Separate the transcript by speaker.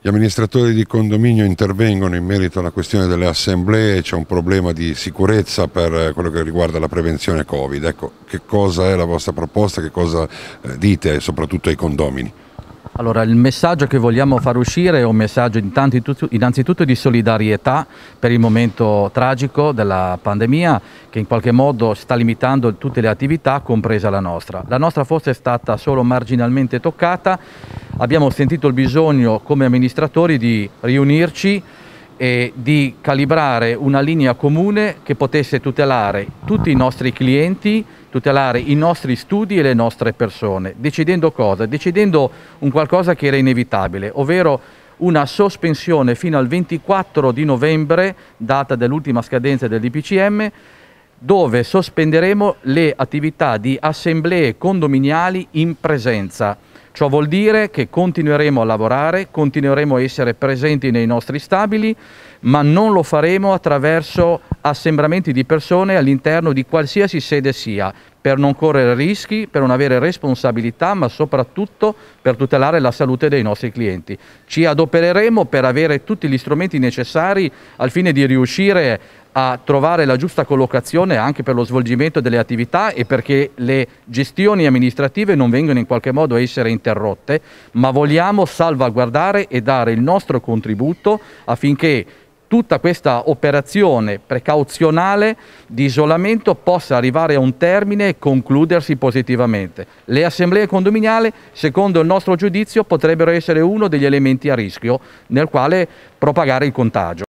Speaker 1: Gli amministratori di condominio intervengono in merito alla questione delle assemblee, c'è un problema di sicurezza per eh, quello che riguarda la prevenzione Covid. Ecco, che cosa è la vostra proposta, che cosa eh, dite soprattutto ai condomini?
Speaker 2: Allora, il messaggio che vogliamo far uscire è un messaggio innanzitutto di solidarietà per il momento tragico della pandemia che in qualche modo sta limitando tutte le attività, compresa la nostra. La nostra forse è stata solo marginalmente toccata abbiamo sentito il bisogno come amministratori di riunirci e di calibrare una linea comune che potesse tutelare tutti i nostri clienti, tutelare i nostri studi e le nostre persone, decidendo cosa? Decidendo un qualcosa che era inevitabile, ovvero una sospensione fino al 24 di novembre, data dell'ultima scadenza del DPCM, dove sospenderemo le attività di assemblee condominiali in presenza Ciò vuol dire che continueremo a lavorare, continueremo a essere presenti nei nostri stabili, ma non lo faremo attraverso assembramenti di persone all'interno di qualsiasi sede sia, per non correre rischi, per non avere responsabilità, ma soprattutto per tutelare la salute dei nostri clienti. Ci adopereremo per avere tutti gli strumenti necessari al fine di riuscire a trovare la giusta collocazione anche per lo svolgimento delle attività e perché le gestioni amministrative non vengano in qualche modo a essere interrotte, ma vogliamo salvaguardare e dare il nostro contributo affinché tutta questa operazione precauzionale di isolamento possa arrivare a un termine e concludersi positivamente. Le assemblee condominiali, secondo il nostro giudizio, potrebbero essere uno degli elementi a rischio nel quale propagare il contagio.